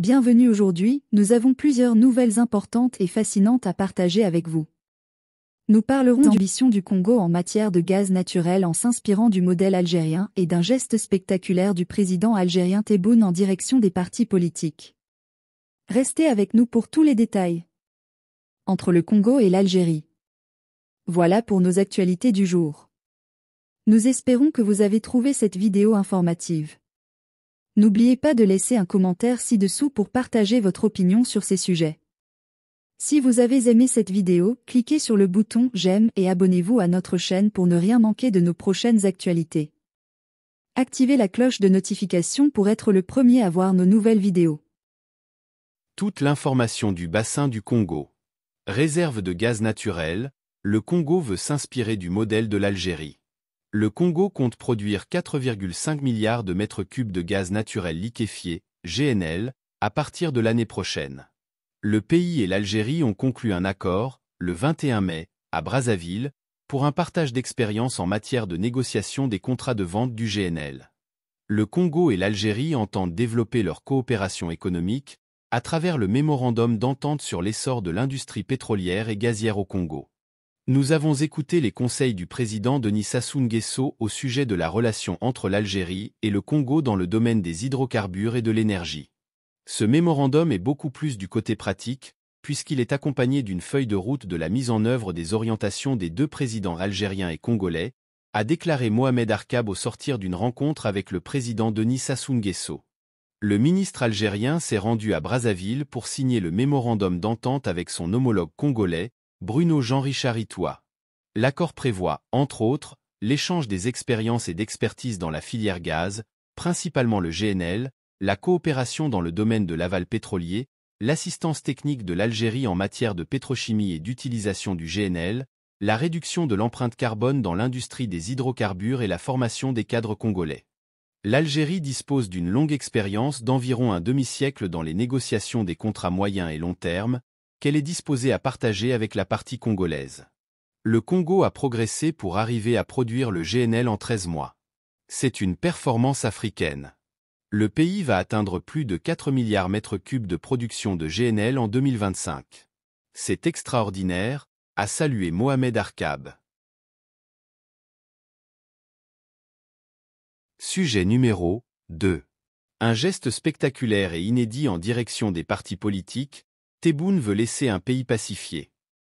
Bienvenue aujourd'hui, nous avons plusieurs nouvelles importantes et fascinantes à partager avec vous. Nous parlerons d'ambition du Congo en matière de gaz naturel en s'inspirant du modèle algérien et d'un geste spectaculaire du président algérien Tebboune en direction des partis politiques. Restez avec nous pour tous les détails. Entre le Congo et l'Algérie. Voilà pour nos actualités du jour. Nous espérons que vous avez trouvé cette vidéo informative. N'oubliez pas de laisser un commentaire ci-dessous pour partager votre opinion sur ces sujets. Si vous avez aimé cette vidéo, cliquez sur le bouton « J'aime » et abonnez-vous à notre chaîne pour ne rien manquer de nos prochaines actualités. Activez la cloche de notification pour être le premier à voir nos nouvelles vidéos. Toute l'information du bassin du Congo. Réserve de gaz naturel, le Congo veut s'inspirer du modèle de l'Algérie. Le Congo compte produire 4,5 milliards de mètres cubes de gaz naturel liquéfié, GNL, à partir de l'année prochaine. Le pays et l'Algérie ont conclu un accord, le 21 mai, à Brazzaville, pour un partage d'expérience en matière de négociation des contrats de vente du GNL. Le Congo et l'Algérie entendent développer leur coopération économique à travers le mémorandum d'entente sur l'essor de l'industrie pétrolière et gazière au Congo. Nous avons écouté les conseils du président Denis Sassou Nguesso au sujet de la relation entre l'Algérie et le Congo dans le domaine des hydrocarbures et de l'énergie. Ce mémorandum est beaucoup plus du côté pratique, puisqu'il est accompagné d'une feuille de route de la mise en œuvre des orientations des deux présidents algériens et congolais, a déclaré Mohamed Arkab au sortir d'une rencontre avec le président Denis Sassou Nguesso. Le ministre algérien s'est rendu à Brazzaville pour signer le mémorandum d'entente avec son homologue congolais, Bruno Jean-Richard L'accord prévoit, entre autres, l'échange des expériences et d'expertise dans la filière gaz, principalement le GNL, la coopération dans le domaine de l'aval pétrolier, l'assistance technique de l'Algérie en matière de pétrochimie et d'utilisation du GNL, la réduction de l'empreinte carbone dans l'industrie des hydrocarbures et la formation des cadres congolais. L'Algérie dispose d'une longue expérience d'environ un demi-siècle dans les négociations des contrats moyens et long terme, qu'elle est disposée à partager avec la partie congolaise. Le Congo a progressé pour arriver à produire le GNL en 13 mois. C'est une performance africaine. Le pays va atteindre plus de 4 milliards mètres cubes de production de GNL en 2025. C'est extraordinaire, a salué Mohamed Arkab. Sujet numéro 2. Un geste spectaculaire et inédit en direction des partis politiques, Tebboune veut laisser un pays pacifié.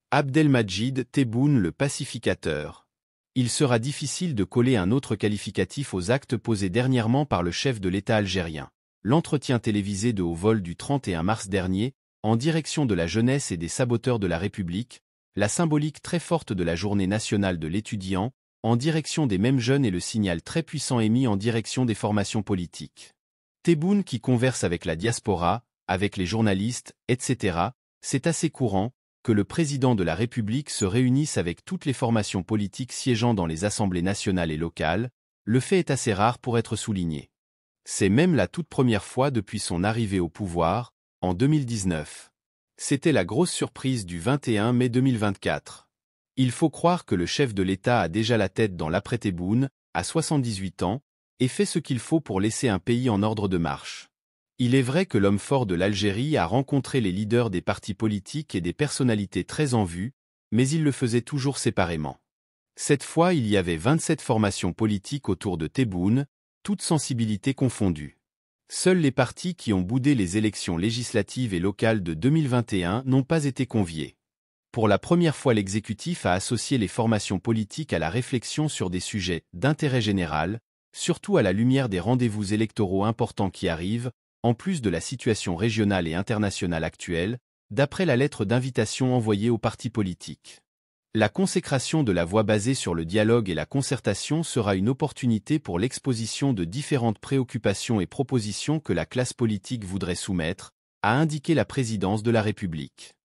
Abdelmajid Tebboune le pacificateur. Il sera difficile de coller un autre qualificatif aux actes posés dernièrement par le chef de l'État algérien. L'entretien télévisé de haut vol du 31 mars dernier, en direction de la jeunesse et des saboteurs de la République, la symbolique très forte de la journée nationale de l'étudiant, en direction des mêmes jeunes et le signal très puissant émis en direction des formations politiques. Tebboune qui converse avec la diaspora, avec les journalistes, etc., c'est assez courant que le président de la République se réunisse avec toutes les formations politiques siégeant dans les assemblées nationales et locales, le fait est assez rare pour être souligné. C'est même la toute première fois depuis son arrivée au pouvoir, en 2019. C'était la grosse surprise du 21 mai 2024. Il faut croire que le chef de l'État a déjà la tête dans l'après-Téboune, à 78 ans, et fait ce qu'il faut pour laisser un pays en ordre de marche. Il est vrai que l'homme fort de l'Algérie a rencontré les leaders des partis politiques et des personnalités très en vue, mais il le faisait toujours séparément. Cette fois, il y avait 27 formations politiques autour de Tebboune, toutes sensibilités confondues. Seuls les partis qui ont boudé les élections législatives et locales de 2021 n'ont pas été conviés. Pour la première fois, l'exécutif a associé les formations politiques à la réflexion sur des sujets d'intérêt général, surtout à la lumière des rendez-vous électoraux importants qui arrivent, en plus de la situation régionale et internationale actuelle, d'après la lettre d'invitation envoyée aux partis politiques. La consécration de la voie basée sur le dialogue et la concertation sera une opportunité pour l'exposition de différentes préoccupations et propositions que la classe politique voudrait soumettre, a indiqué la présidence de la République.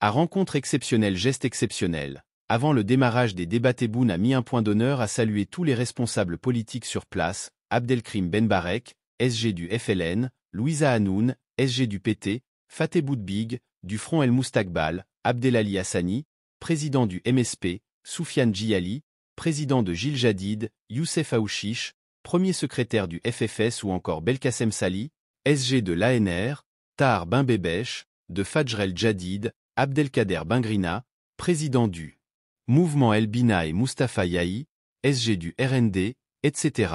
À rencontre exceptionnelle geste exceptionnel, avant le démarrage des débats Tebboune a mis un point d'honneur à saluer tous les responsables politiques sur place, Abdelkrim Benbarek, SG du FLN, Louisa Hanoun, SG du PT, Fateh Boudbig, du Front El Moustakbal, Abdelali Hassani, président du MSP, Soufiane Djiali, président de Gilles Jadid, Youssef Aouchiche, premier secrétaire du FFS ou encore Belkacem Sali, SG de l'ANR, Tahar Ben de Fajrel Jadid, Abdelkader Bengrina, président du Mouvement El Bina et Mustafa Yahi, SG du RND, etc.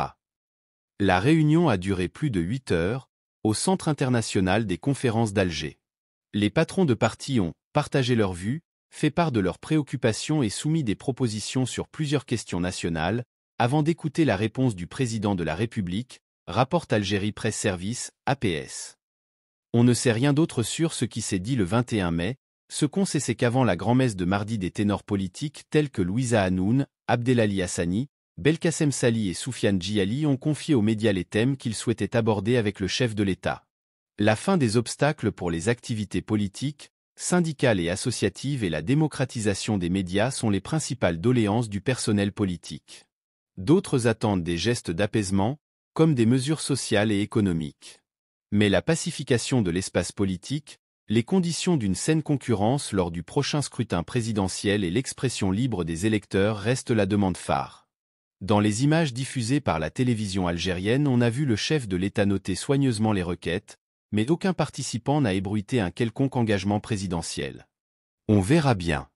La réunion a duré plus de 8 heures, au Centre international des conférences d'Alger. Les patrons de partis ont partagé leurs vues, fait part de leurs préoccupations et soumis des propositions sur plusieurs questions nationales, avant d'écouter la réponse du président de la République, rapporte Algérie Presse Service, APS. On ne sait rien d'autre sur ce qui s'est dit le 21 mai, ce qu'on sait c'est qu'avant la grand-messe de mardi des ténors politiques tels que Louisa Hanoun, Abdelali Hassani, Belkacem Sali et Soufiane Djihali ont confié aux médias les thèmes qu'ils souhaitaient aborder avec le chef de l'État. La fin des obstacles pour les activités politiques, syndicales et associatives et la démocratisation des médias sont les principales doléances du personnel politique. D'autres attendent des gestes d'apaisement, comme des mesures sociales et économiques. Mais la pacification de l'espace politique, les conditions d'une saine concurrence lors du prochain scrutin présidentiel et l'expression libre des électeurs restent la demande phare. Dans les images diffusées par la télévision algérienne, on a vu le chef de l'État noter soigneusement les requêtes, mais aucun participant n'a ébruité un quelconque engagement présidentiel. On verra bien.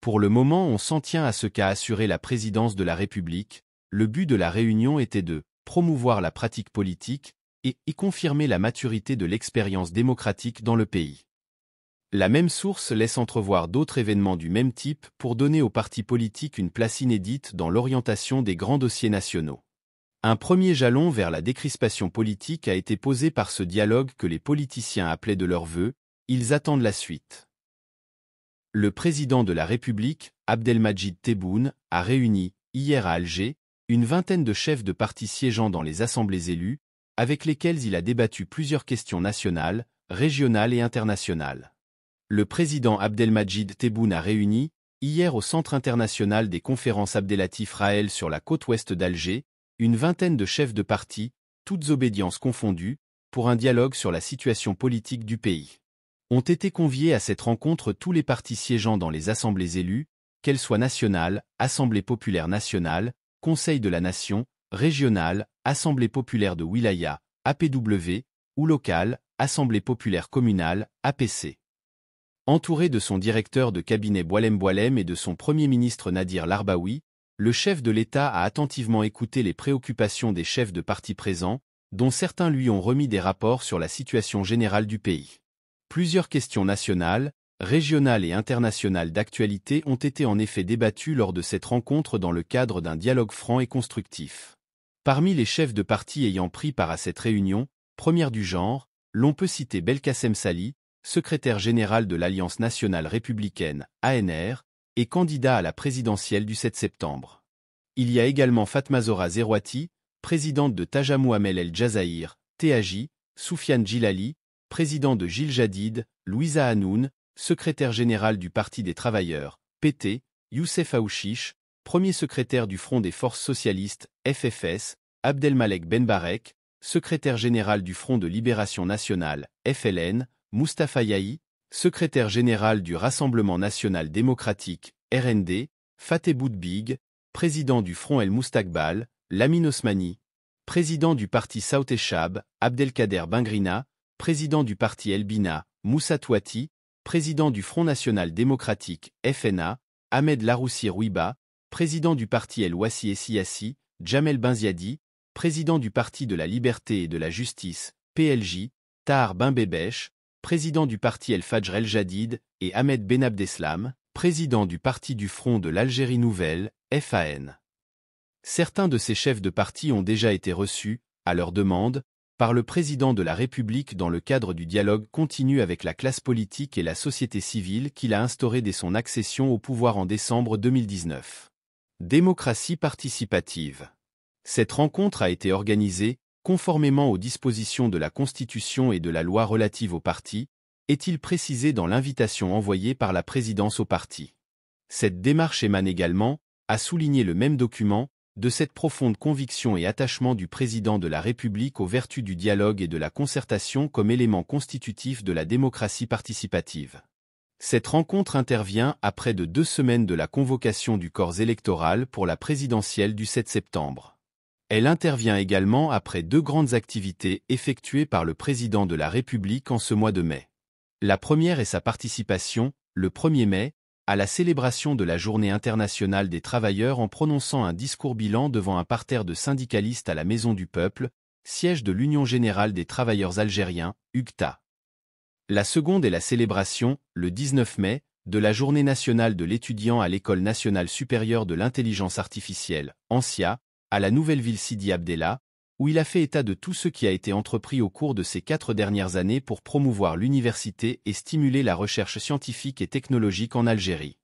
Pour le moment, on s'en tient à ce qu'a assuré la présidence de la République. Le but de la réunion était de promouvoir la pratique politique et y confirmer la maturité de l'expérience démocratique dans le pays. La même source laisse entrevoir d'autres événements du même type pour donner aux partis politiques une place inédite dans l'orientation des grands dossiers nationaux. Un premier jalon vers la décrispation politique a été posé par ce dialogue que les politiciens appelaient de leur vœu, ils attendent la suite. Le président de la République, Abdelmajid Tebboune, a réuni, hier à Alger, une vingtaine de chefs de partis siégeant dans les assemblées élues, avec lesquels il a débattu plusieurs questions nationales, régionales et internationales le président Abdelmajid Tebboune a réuni, hier au Centre international des conférences Abdelatif Raël sur la côte ouest d'Alger, une vingtaine de chefs de parti, toutes obédiences confondues, pour un dialogue sur la situation politique du pays. Ont été conviés à cette rencontre tous les partis siégeant dans les assemblées élues, qu'elles soient nationales, Assemblée populaire nationale, Conseil de la nation, régionales, Assemblée populaire de Wilaya, APW, ou locales, Assemblée populaire communale, APC. Entouré de son directeur de cabinet Boilem Boilem et de son premier ministre Nadir Larbaoui, le chef de l'État a attentivement écouté les préoccupations des chefs de parti présents, dont certains lui ont remis des rapports sur la situation générale du pays. Plusieurs questions nationales, régionales et internationales d'actualité ont été en effet débattues lors de cette rencontre dans le cadre d'un dialogue franc et constructif. Parmi les chefs de parti ayant pris part à cette réunion, première du genre, l'on peut citer Belkacem Sali, secrétaire général de l'Alliance nationale républicaine, ANR, et candidat à la présidentielle du 7 septembre. Il y a également Fatmazora Zerwati, présidente de Tajamou Amel El Jazaïr, TAJ, Soufiane Djilali, président de Gilles Jadid, Louisa Hanoun, secrétaire général du Parti des travailleurs, PT, Youssef Aouchiche, premier secrétaire du Front des forces socialistes, FFS, Abdelmalek Benbarek, secrétaire général du Front de libération nationale, FLN, Moustapha Yahi, secrétaire général du Rassemblement National Démocratique, RND, Fateh Boudbig, président du Front El Moustakbal, Lamine Osmani, président du parti Saout Abdelkader Bingrina, président du parti Elbina, Moussa Touati, président du Front National Démocratique, FNA, Ahmed Laroussi Rouiba, président du parti El Wassi Essiassi, Jamel Benziadi, président du Parti de la Liberté et de la Justice, PLJ, Tahar président du parti El Fajr El Jadid, et Ahmed Ben Abdeslam, président du parti du Front de l'Algérie Nouvelle, FAN. Certains de ces chefs de parti ont déjà été reçus, à leur demande, par le président de la République dans le cadre du dialogue continu avec la classe politique et la société civile qu'il a instauré dès son accession au pouvoir en décembre 2019. Démocratie participative. Cette rencontre a été organisée, conformément aux dispositions de la Constitution et de la loi relative aux partis, est-il précisé dans l'invitation envoyée par la présidence aux partis. Cette démarche émane également, a souligné le même document, de cette profonde conviction et attachement du président de la République aux vertus du dialogue et de la concertation comme élément constitutif de la démocratie participative. Cette rencontre intervient après de deux semaines de la convocation du corps électoral pour la présidentielle du 7 septembre. Elle intervient également après deux grandes activités effectuées par le président de la République en ce mois de mai. La première est sa participation, le 1er mai, à la célébration de la Journée internationale des travailleurs en prononçant un discours bilan devant un parterre de syndicalistes à la Maison du Peuple, siège de l'Union Générale des Travailleurs Algériens, UGTA. La seconde est la célébration, le 19 mai, de la Journée nationale de l'étudiant à l'École nationale supérieure de l'intelligence artificielle, ANSIA, à la nouvelle ville Sidi Abdellah, où il a fait état de tout ce qui a été entrepris au cours de ces quatre dernières années pour promouvoir l'université et stimuler la recherche scientifique et technologique en Algérie.